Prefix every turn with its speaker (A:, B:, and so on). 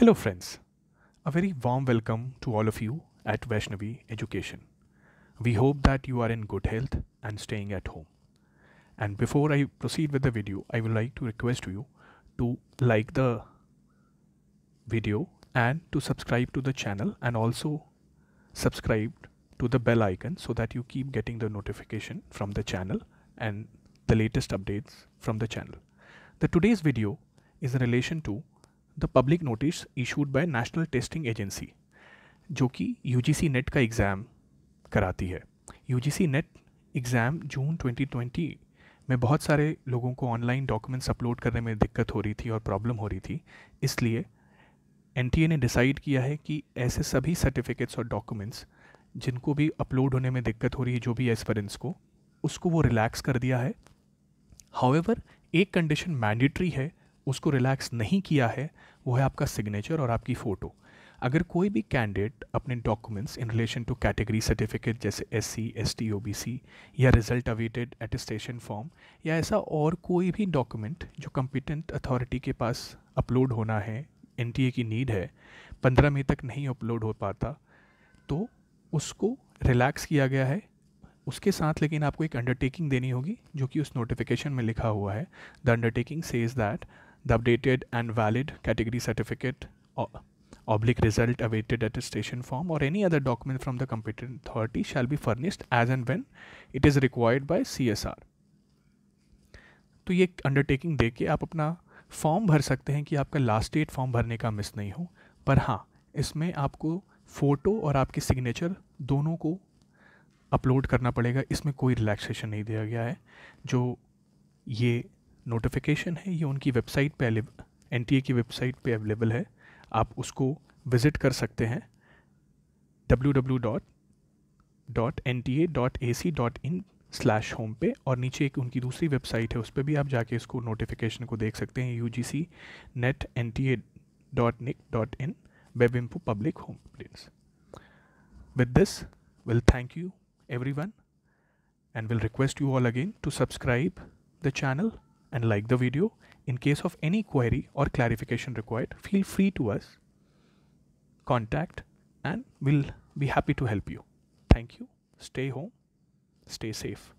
A: Hello friends, a very warm welcome to all of you at Vaishnavi Education. We hope that you are in good health and staying at home. And before I proceed with the video, I would like to request you to like the video and to subscribe to the channel and also subscribe to the bell icon so that you keep getting the notification from the channel and the latest updates from the channel. The today's video is in relation to the public notice issued by National Testing Agency जो कि you net का exam कराती है you net exam जून 2020 में बहुत सारे लोगों को ऑनलाइन डॉक्यूमेंट्स अपलोड करने में दिक्कत हो रही थी और प्रॉब्लम हो रही थी इसलिए एन ने डिसाइड किया है कि ऐसे सभी सर्टिफिकेट्स और डॉक्यूमेंट्स जिनको भी अपलोड होने में दिक्कत हो रही है जो भी एस्परेंट्स को उसको वो रिलैक्स कर दिया है हाउएवर एक कंडीशन मैंडेटरी है उसको रिलैक्स नहीं किया है वो है आपका सिग्नेचर और आपकी फ़ोटो अगर कोई भी कैंडिडेट अपने documents in relation to category certificate जैसे S C S T O B C या रिजल्ट अवेटेड एटेस्टेशन फॉर्म या ऐसा और कोई भी डॉक्यूमेंट जो कम्पिटेंट अथॉरिटी के पास अपलोड होना है एन टी ए की नीड है पंद्रह मई तक नहीं अपलोड हो पाता तो उसको रिलैक्स किया गया है उसके साथ लेकिन आपको एक अंडरटेकिंग देनी होगी जो कि उस नोटिफिकेशन में लिखा हुआ है the undertaking says that the updated and valid category certificate or oblique result awaited attestation form or any other document from the competent authority shall be furnished as and when it is required by CSR. तो ये undertaking दे के आप अपना form भर सकते हैं कि आपका लास्ट डेट फॉर्म भरने का मिस नहीं हो पर हाँ इसमें आपको फ़ोटो और आपकी सिग्नेचर दोनों को अपलोड करना पड़ेगा इसमें कोई रिलैक्सेशन नहीं दिया गया है जो ये नोटिफिकेशन है ये उनकी वेबसाइट पे एन की वेबसाइट पे अवेलेबल है आप उसको विज़िट कर सकते हैं W W dot dot N T A dot A C dot in slash home पे और नीचे एक उनकी दूसरी वेबसाइट है उस पर भी आप जाके इसको नोटिफिकेशन को देख सकते हैं U G C net N T A dot nic dot in web impo public home place with this will thank you everyone and will request you all again to subscribe the channel and like the video. In case of any query or clarification required, feel free to us contact and we'll be happy to help you. Thank you. Stay home. Stay safe.